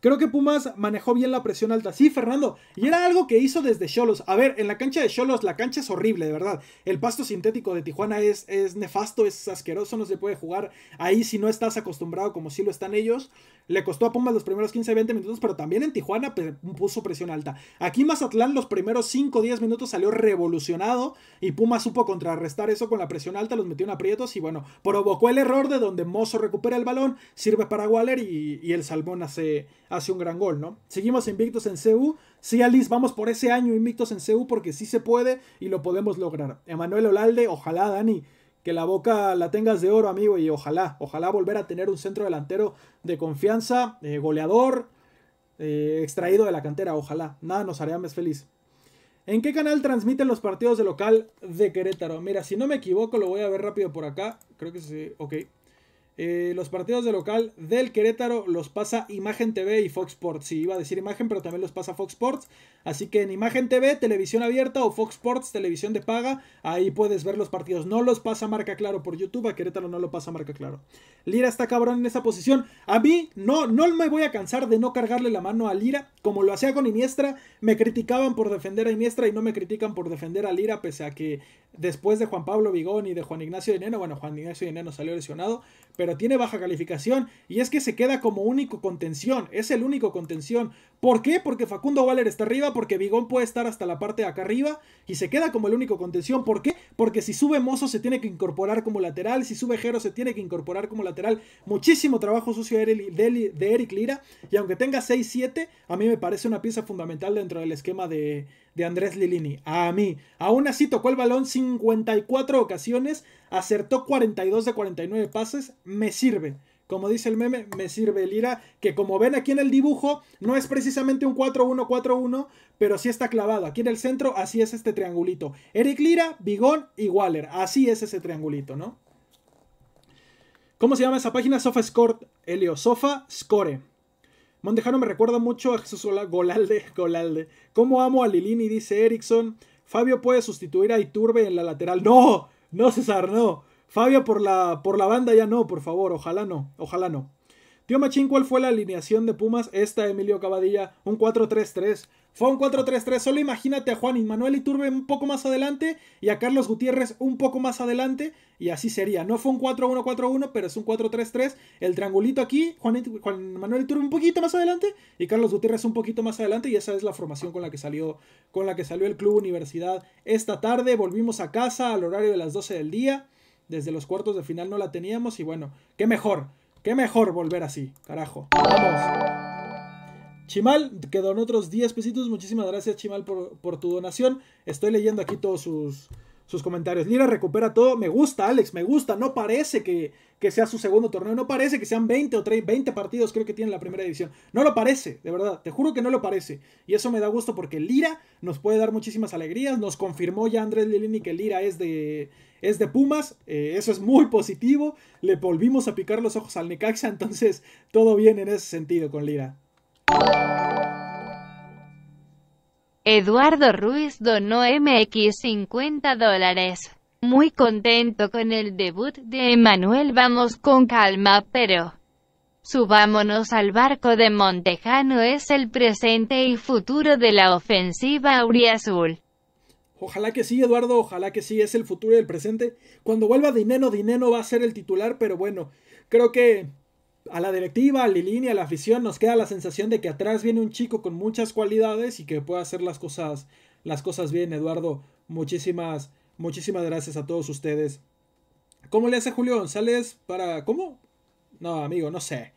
Creo que Pumas manejó bien la presión alta. Sí, Fernando. Y era algo que hizo desde Cholos. A ver, en la cancha de Cholos, la cancha es horrible, de verdad. El pasto sintético de Tijuana es, es nefasto, es asqueroso, no se puede jugar ahí si no estás acostumbrado como si lo están ellos. Le costó a Pumas los primeros 15-20 minutos, pero también en Tijuana puso presión alta. Aquí Mazatlán los primeros 5-10 minutos salió revolucionado y Pumas supo contrarrestar eso con la presión alta, los metió en aprietos y bueno, provocó el error de donde Mozo recupera el balón, sirve para Waller y, y el Salmón hace hace un gran gol, ¿no? Seguimos invictos en CU. Sí, Alice, vamos por ese año invictos en CU porque sí se puede y lo podemos lograr. Emanuel Olalde, ojalá, Dani, que la boca la tengas de oro, amigo, y ojalá, ojalá volver a tener un centro delantero de confianza, eh, goleador, eh, extraído de la cantera, ojalá. Nada nos haría más feliz. ¿En qué canal transmiten los partidos de local de Querétaro? Mira, si no me equivoco, lo voy a ver rápido por acá. Creo que sí, ok. Eh, los partidos de local del Querétaro los pasa Imagen TV y Fox Sports. Sí, iba a decir Imagen, pero también los pasa Fox Sports. Así que en Imagen TV, televisión abierta o Fox Sports, televisión de paga, ahí puedes ver los partidos. No los pasa Marca Claro por YouTube, a Querétaro no lo pasa Marca Claro. Lira está cabrón en esa posición. A mí no, no me voy a cansar de no cargarle la mano a Lira, como lo hacía con Iniestra. Me criticaban por defender a Iniestra y no me critican por defender a Lira, pese a que después de Juan Pablo Vigón y de Juan Ignacio Dineno, bueno, Juan Ignacio Dineno salió lesionado, pero tiene baja calificación y es que se queda como único contención, es el único contención. ¿Por qué? Porque Facundo Waller está arriba, porque Bigón puede estar hasta la parte de acá arriba y se queda como el único contención. ¿Por qué? Porque si sube Mozo se tiene que incorporar como lateral, si sube Jero se tiene que incorporar como lateral. Muchísimo trabajo sucio de Eric Lira y aunque tenga 6-7, a mí me parece una pieza fundamental dentro del esquema de, de Andrés Lilini. A mí. Aún así tocó el balón 54 ocasiones, acertó 42 de 49 pases, me sirve. Como dice el meme, me sirve Lira que como ven aquí en el dibujo, no es precisamente un 4-1-4-1, pero sí está clavado. Aquí en el centro, así es este triangulito. Eric Lira, Bigón y Waller. Así es ese triangulito, ¿no? ¿Cómo se llama esa página? Score, Elio? Sofa Score. Mondejano me recuerda mucho a Jesús Golalde, Golalde. ¿Cómo amo a Lilini? Dice Erickson. Fabio puede sustituir a Iturbe en la lateral. No, no César, no. Fabio por la, por la banda ya no, por favor, ojalá no, ojalá no. Tío Machín, ¿cuál fue la alineación de Pumas? Esta, Emilio Cavadilla, un 4-3-3. Fue un 4-3-3. Solo imagínate a Juan Manuel Iturbe un poco más adelante y a Carlos Gutiérrez un poco más adelante y así sería. No fue un 4-1-4-1, pero es un 4-3-3. El triangulito aquí, Juan, Juan, Manuel Iturbe un poquito más adelante y Carlos Gutiérrez un poquito más adelante y esa es la formación con la que salió, con la que salió el Club Universidad esta tarde. Volvimos a casa al horario de las 12 del día. Desde los cuartos de final no la teníamos y bueno, qué mejor Qué mejor volver así, carajo. Vamos. Chimal, que donó otros 10 pesitos. Muchísimas gracias, Chimal, por, tu donación. Estoy leyendo aquí todos sus, sus, comentarios. Lira recupera todo. Me gusta, Alex, me gusta. No parece que, sea su segundo torneo. No parece que sean 20 o 20 partidos, creo que tiene la primera edición. No lo parece, de verdad. Te juro que no lo parece. Y eso me da gusto porque Lira nos puede dar muchísimas alegrías. Nos confirmó ya Andrés Lilini que Lira es de es de Pumas, eh, eso es muy positivo. Le volvimos a picar los ojos al Necaxa, entonces todo bien en ese sentido con Lira. Eduardo Ruiz donó MX 50 dólares. Muy contento con el debut de Emanuel, vamos con calma, pero... Subámonos al barco de Montejano es el presente y futuro de la ofensiva auriazul. Ojalá que sí, Eduardo, ojalá que sí, es el futuro y el presente. Cuando vuelva Dineno, Dineno va a ser el titular, pero bueno, creo que a la directiva, a y a la afición nos queda la sensación de que atrás viene un chico con muchas cualidades y que puede hacer las cosas, las cosas bien, Eduardo. Muchísimas, muchísimas gracias a todos ustedes. ¿Cómo le hace Julio González para... ¿Cómo? No, amigo, no sé.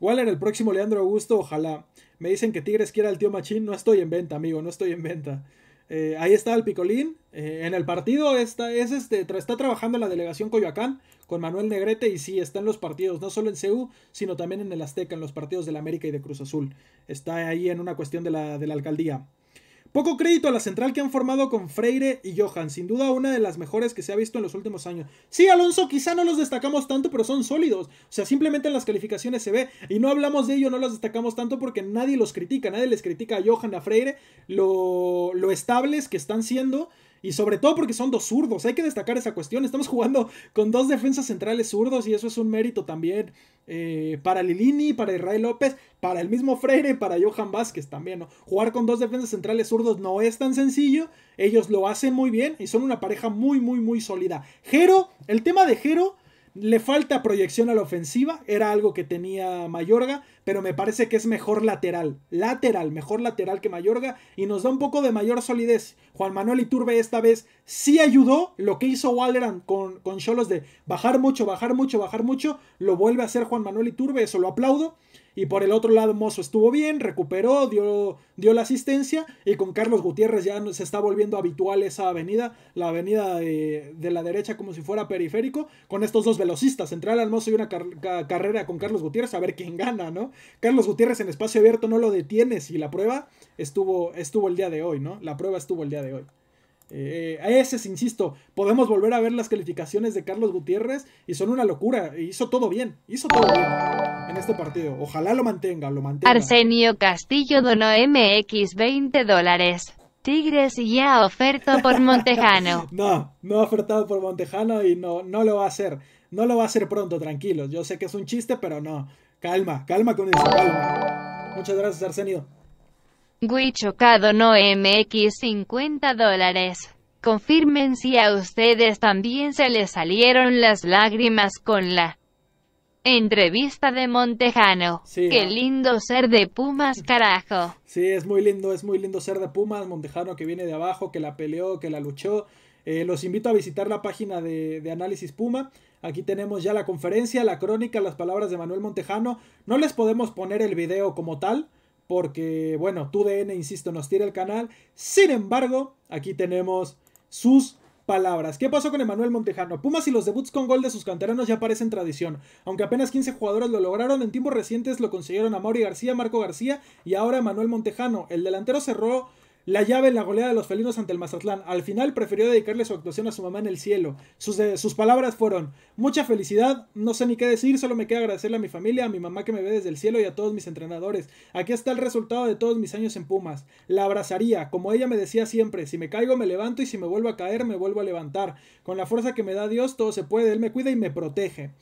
Waller, el próximo Leandro Augusto, ojalá. Me dicen que Tigres quiera al tío Machín. No estoy en venta, amigo, no estoy en venta. Eh, ahí está el Picolín. Eh, en el partido está, es este, está trabajando la delegación Coyoacán con Manuel Negrete y sí, está en los partidos, no solo en CEU, sino también en el Azteca, en los partidos del América y de Cruz Azul. Está ahí en una cuestión de la, de la alcaldía. Poco crédito a la central que han formado con Freire y Johan, sin duda una de las mejores que se ha visto en los últimos años. Sí, Alonso, quizá no los destacamos tanto, pero son sólidos. O sea, simplemente en las calificaciones se ve y no hablamos de ello, no los destacamos tanto porque nadie los critica, nadie les critica a Johan, a Freire, lo, lo estables que están siendo y sobre todo porque son dos zurdos, hay que destacar esa cuestión. Estamos jugando con dos defensas centrales zurdos y eso es un mérito también eh, para Lilini, para Israel López, para el mismo Freire, para Johan Vázquez también. Jugar con dos defensas centrales zurdos no es tan sencillo, ellos lo hacen muy bien y son una pareja muy, muy, muy sólida. Jero, el tema de Jero le falta proyección a la ofensiva, era algo que tenía Mayorga, pero me parece que es mejor lateral, lateral, mejor lateral que Mayorga y nos da un poco de mayor solidez. Juan Manuel Iturbe esta vez sí ayudó lo que hizo Walderan con Cholos de bajar mucho, bajar mucho, bajar mucho, lo vuelve a hacer Juan Manuel Iturbe, eso lo aplaudo. Y por el otro lado, Mozo estuvo bien, recuperó, dio, dio la asistencia. Y con Carlos Gutiérrez ya se está volviendo habitual esa avenida, la avenida de, la derecha como si fuera periférico, con estos dos velocistas. Entrar al Mozo y una carrera con Carlos Gutiérrez, a ver quién gana, ¿no? Carlos Gutiérrez en espacio abierto no lo detienes y la prueba estuvo, estuvo el día de hoy, ¿no? La prueba estuvo el día de hoy. Eh, a ese, insisto, podemos volver a ver las calificaciones de Carlos Gutiérrez y son una locura. E hizo todo bien, hizo todo bien en este partido. Ojalá lo mantenga, lo mantenga. Arsenio Castillo donó MX 20 dólares. Tigres ya oferta por Montejano. no, no ha ofertado por Montejano y no, no lo va a hacer. No lo va a hacer pronto, tranquilos. Yo sé que es un chiste, pero no. Calma, calma con eso, calma. Muchas gracias, Arsenio. Guichocado Chocado no MX 50 dólares. Confirmen si a ustedes también se les salieron las lágrimas con la entrevista de Montejano. Sí, Qué lindo ser de Pumas, carajo. Sí, es muy lindo, es muy lindo ser de Pumas. Montejano que viene de abajo, que la peleó, que la luchó. Eh, los invito a visitar la página de, de, Análisis Puma. Aquí tenemos ya la conferencia, la crónica, las palabras de Manuel Montejano. No les podemos poner el video como tal, porque, bueno, TUDN, insisto, nos tira el canal. Sin embargo, aquí tenemos sus palabras. ¿Qué pasó con Emanuel Montejano? Pumas y los debuts con gol de sus canteranos ya parecen tradición. Aunque apenas 15 jugadores lo lograron, en tiempos recientes lo consiguieron a Mauri García, Marco García y ahora Emanuel Montejano. El delantero cerró la llave en la goleada de los felinos ante el Mazatlán. Al final prefirió dedicarle su actuación a su mamá en el cielo. Eh, sus, palabras fueron: Mucha felicidad, no sé ni qué decir, solo me queda agradecerle a mi familia, a mi mamá que me ve desde el cielo y a todos mis entrenadores. Aquí está el resultado de todos mis años en Pumas. La abrazaría, como ella me decía siempre: si me caigo, me levanto y si me vuelvo a caer, me vuelvo a levantar. Con la fuerza que me da Dios, todo se puede, Él me cuida y me protege.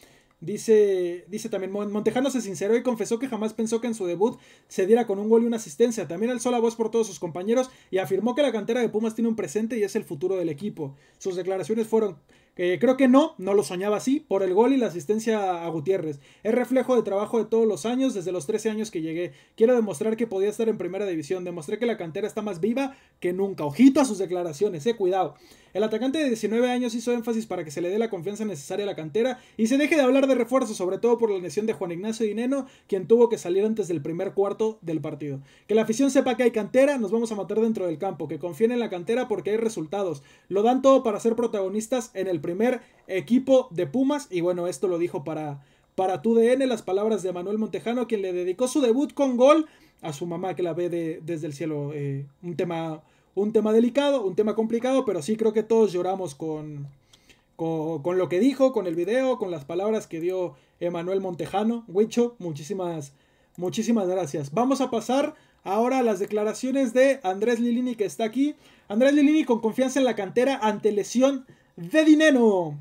Dice, dice también, Montejano se sinceró y confesó que jamás pensó que en su debut se diera con un gol y una asistencia. También alzó la voz por todos sus compañeros y afirmó que la cantera de Pumas tiene un presente y es el futuro del equipo. Sus declaraciones fueron, eh, creo que no, no lo soñaba así, por el gol y la asistencia a Gutiérrez. Es reflejo de trabajo de todos los años, desde los 13 años que llegué. Quiero demostrar que podía estar en primera división. Demostré que la cantera está más viva que nunca. Ojito a sus declaraciones, eh, cuidado. El atacante de 19 años hizo énfasis para que se le dé la confianza necesaria a la cantera y se deje de hablar de refuerzos, sobre todo por la lesión de Juan Ignacio Dineno, quien tuvo que salir antes del primer cuarto del partido. Que la afición sepa que hay cantera, nos vamos a matar dentro del campo, que confíen en la cantera porque hay resultados. Lo dan todo para ser protagonistas en el primer equipo de Pumas. Y bueno, esto lo dijo para, para DN las palabras de Manuel Montejano, quien le dedicó su debut con gol a su mamá que la ve desde el cielo. Eh, un, tema, un tema delicado, un tema complicado, pero sí creo que todos lloramos con, con, lo que dijo, con el video, con las palabras que dio Emanuel Montejano. Huicho, muchísimas, muchísimas gracias. Vamos a pasar ahora a las declaraciones de Andrés Lilini que está aquí. Andrés Lilini con confianza en la cantera ante lesión de dinero.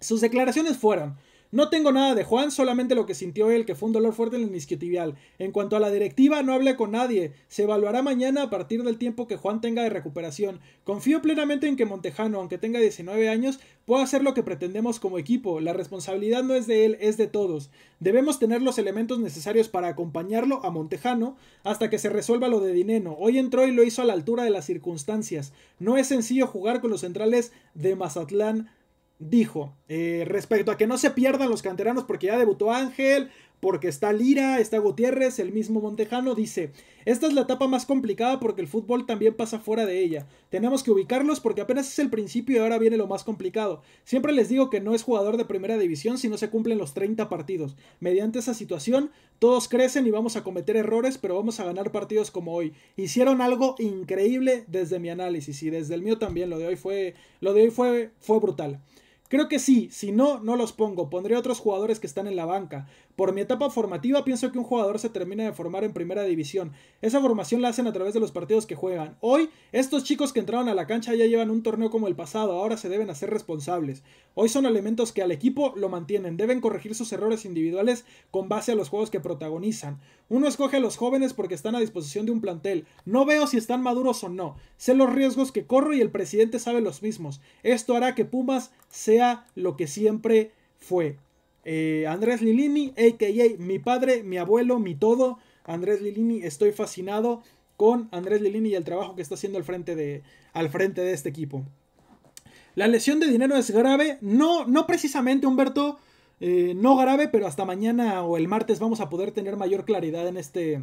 Sus declaraciones fueron, no tengo nada de Juan, solamente lo que sintió él, que fue un dolor fuerte en el isquiotibial. En cuanto a la directiva, no hablé con nadie. Se evaluará mañana a partir del tiempo que Juan tenga de recuperación. Confío plenamente en que Montejano, aunque tenga 19 años, pueda hacer lo que pretendemos como equipo. La responsabilidad no es de él, es de todos. Debemos tener los elementos necesarios para acompañarlo a Montejano hasta que se resuelva lo de Dineno. Hoy entró y lo hizo a la altura de las circunstancias. No es sencillo jugar con los centrales de Mazatlán dijo eh, respecto a que no se pierdan los canteranos porque ya debutó Ángel, porque está Lira, está Gutiérrez, el mismo Montejano, dice, esta es la etapa más complicada porque el fútbol también pasa fuera de ella. Tenemos que ubicarlos porque apenas es el principio y ahora viene lo más complicado. Siempre les digo que no es jugador de primera división si no se cumplen los 30 partidos. Mediante esa situación, todos crecen y vamos a cometer errores, pero vamos a ganar partidos como hoy. Hicieron algo increíble desde mi análisis y desde el mío también. Lo de hoy fue, lo de hoy fue, fue brutal. Creo que sí, si no, no los pongo. Pondré otros jugadores que están en la banca. Por mi etapa formativa pienso que un jugador se termina de formar en primera división. Esa formación la hacen a través de los partidos que juegan. Hoy, estos chicos que entraron a la cancha ya llevan un torneo como el pasado, ahora se deben hacer responsables. Hoy son elementos que al equipo lo mantienen, deben corregir sus errores individuales con base a los juegos que protagonizan. Uno escoge a los jóvenes porque están a disposición de un plantel. No veo si están maduros o no. Sé los riesgos que corro y el presidente sabe los mismos. Esto hará que Pumas sea lo que siempre fue. Eh, Andrés Lilini, a.k.a. mi padre, mi abuelo, mi todo. Andrés Lilini, estoy fascinado con Andrés Lilini y el trabajo que está haciendo al frente de, al frente de este equipo. La lesión de dinero es grave, no, no precisamente Humberto, eh, no grave, pero hasta mañana o el martes vamos a poder tener mayor claridad en este,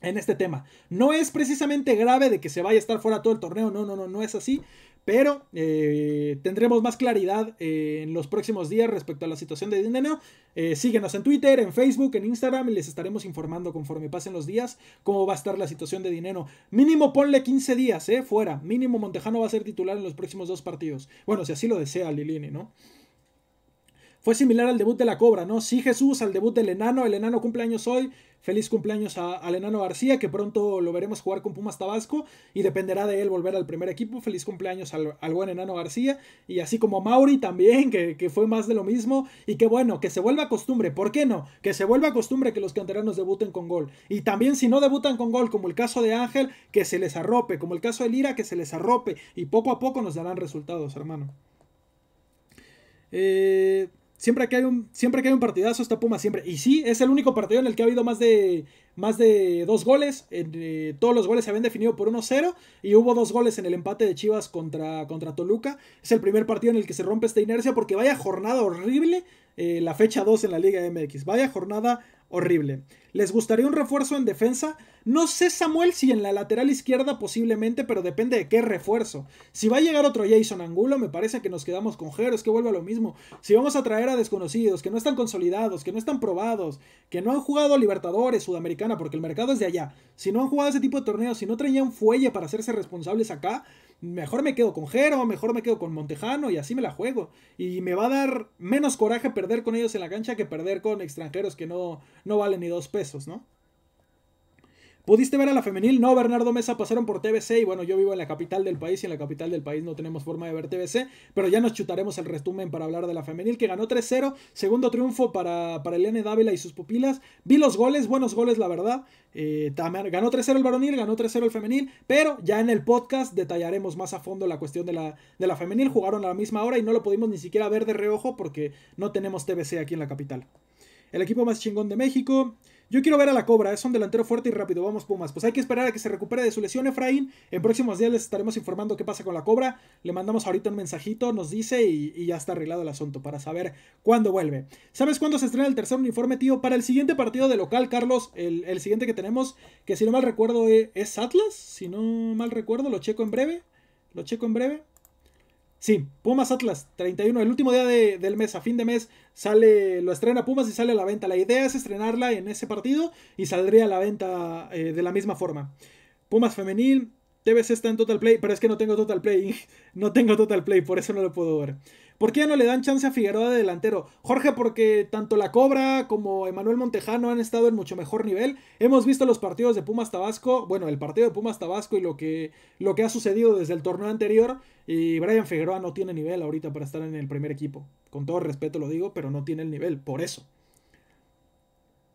en este tema. No es precisamente grave de que se vaya a estar fuera todo el torneo, no, no, no, no es así, pero eh, tendremos más claridad eh, en los próximos días respecto a la situación de Dinero, eh, síguenos en Twitter, en Facebook, en Instagram y les estaremos informando conforme pasen los días cómo va a estar la situación de Dineno. Mínimo ponle 15 días, ¿eh? Fuera. Mínimo Montejano va a ser titular en los próximos dos partidos. Bueno, si así lo desea Lilini, ¿no? Fue similar al debut de la Cobra, ¿no? Sí, Jesús, al debut del Enano. El Enano cumpleaños hoy. Feliz cumpleaños al Enano García, que pronto lo veremos jugar con Pumas Tabasco. Y dependerá de él volver al primer equipo. Feliz cumpleaños al, buen Enano García. Y así como a Mauri también, que, que, fue más de lo mismo. Y que bueno, que se vuelva costumbre. ¿Por qué no? Que se vuelva costumbre que los canteranos debuten con gol. Y también si no debutan con gol, como el caso de Ángel, que se les arrope. Como el caso de Lira, que se les arrope. Y poco a poco nos darán resultados, hermano. Eh, Siempre que, hay un, siempre que hay un partidazo está Puma siempre. Y sí, es el único partido en el que ha habido más de, más de dos goles. Eh, todos los goles se habían definido por 1-0 y hubo dos goles en el empate de Chivas contra, contra Toluca. Es el primer partido en el que se rompe esta inercia porque vaya jornada horrible eh, la fecha 2 en la Liga MX. Vaya jornada horrible. ¿Les gustaría un refuerzo en defensa? No sé, Samuel, si en la lateral izquierda posiblemente, pero depende de qué refuerzo. Si va a llegar otro Jason Angulo, me parece que nos quedamos con Jero, es que vuelve a lo mismo. Si vamos a traer a desconocidos, que no están consolidados, que no están probados, que no han jugado Libertadores, Sudamericana, porque el mercado es de allá. Si no han jugado ese tipo de torneos, si no traían fuelle para hacerse responsables acá, mejor me quedo con Jero, mejor me quedo con Montejano y así me la juego. Y me va a dar menos coraje perder con ellos en la cancha que perder con extranjeros que no, no valen ni dos pesos, ¿no? ¿Pudiste ver a la femenil? No, Bernardo Mesa pasaron por TBC y bueno, yo vivo en la capital del país y en la capital del país no tenemos forma de ver TBC, pero ya nos chutaremos el resumen para hablar de la femenil que ganó 3-0, segundo triunfo para, para Eliane Dávila y sus pupilas. Vi los goles, buenos goles la verdad. Eh, ganó 3-0 el varonil, ganó 3-0 el femenil, pero ya en el podcast detallaremos más a fondo la cuestión de la, de la femenil. Jugaron a la misma hora y no lo pudimos ni siquiera ver de reojo porque no tenemos TBC aquí en la capital. El equipo más chingón de México. Yo quiero ver a la Cobra, es un delantero fuerte y rápido. Vamos, Pumas. Pues hay que esperar a que se recupere de su lesión, Efraín. En próximos días les estaremos informando qué pasa con la Cobra. Le mandamos ahorita un mensajito, nos dice y, ya está arreglado el asunto para saber cuándo vuelve. ¿Sabes cuándo se estrena el tercer uniforme, tío? Para el siguiente partido de local, Carlos, el siguiente que tenemos, que si no mal recuerdo eh, es Atlas, si no mal recuerdo, lo checo en breve. Lo checo en breve. Sí, Pumas Atlas, 31. El último día del mes, a fin de mes, sale, lo estrena Pumas y sale a la venta. La idea es estrenarla en ese partido y saldría a la venta eh, de la misma forma. Pumas Femenil, TBC está en Total Play, pero es que no tengo Total Play. No tengo Total Play, por eso no lo puedo ver. ¿Por qué no le dan chance a Figueroa de delantero? Jorge, porque tanto la Cobra como Emanuel Montejano han estado en mucho mejor nivel. Hemos visto los partidos de Pumas Tabasco, bueno, el partido de Pumas Tabasco y lo que, lo que ha sucedido desde el torneo anterior. Y Brian Figueroa no tiene nivel ahorita para estar en el primer equipo. Con todo respeto lo digo, pero no tiene el nivel, por eso.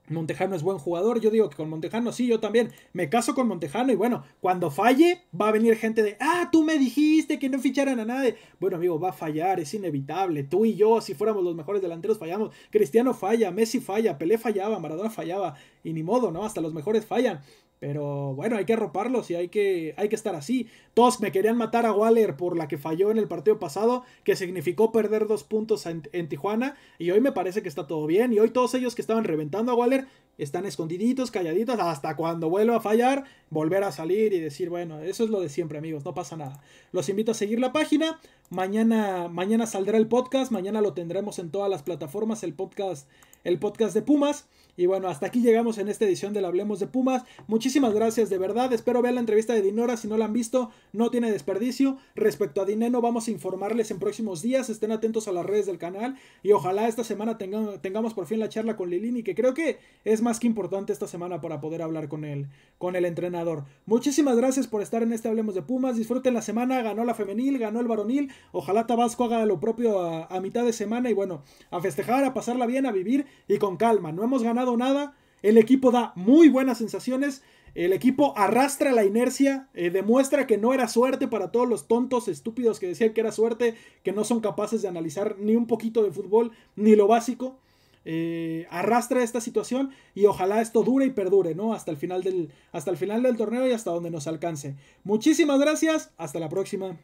Montejano es buen jugador, yo digo que con Montejano sí, yo también me caso con Montejano y bueno, cuando falle va a venir gente de, ah, tú me dijiste que no ficharan a nadie. Bueno, amigo, va a fallar, es inevitable. Tú y yo, si fuéramos los mejores delanteros, fallamos. Cristiano falla, Messi falla, Pelé fallaba, Maradona fallaba y ni modo, ¿no? Hasta los mejores fallan. Pero bueno, hay que arroparlos y hay que, hay que estar así. Todos me querían matar a Waller por la que falló en el partido pasado, que significó perder dos puntos en, Tijuana. Y hoy me parece que está todo bien. Y hoy todos ellos que estaban reventando a Waller están escondiditos, calladitos, hasta cuando vuelva a fallar, volver a salir y decir, bueno, eso es lo de siempre amigos, no pasa nada. Los invito a seguir la página. Mañana, mañana saldrá el podcast, mañana lo tendremos en todas las plataformas, el podcast el podcast de Pumas. Y bueno, hasta aquí llegamos en esta edición del Hablemos de Pumas. Muchísimas gracias de verdad. Espero ver la entrevista de Dinora. Si no la han visto, no tiene desperdicio. Respecto a Dineno, vamos a informarles en próximos días. Estén atentos a las redes del canal. Y ojalá esta semana tengamos por fin la charla con Lilini, que creo que es más que importante esta semana para poder hablar con él, con el entrenador. Muchísimas gracias por estar en este Hablemos de Pumas. Disfruten la semana. Ganó la femenil, ganó el varonil. Ojalá Tabasco haga lo propio a mitad de semana. Y bueno, a festejar, a pasarla bien, a vivir y con calma. No hemos ganado nada. El equipo da muy buenas sensaciones. El equipo arrastra la inercia, eh, demuestra que no era suerte para todos los tontos estúpidos que decían que era suerte, que no son capaces de analizar ni un poquito de fútbol, ni lo básico. Eh, arrastra esta situación y ojalá esto dure y perdure, ¿no? Hasta el, final del, hasta el final del torneo y hasta donde nos alcance. Muchísimas gracias, hasta la próxima.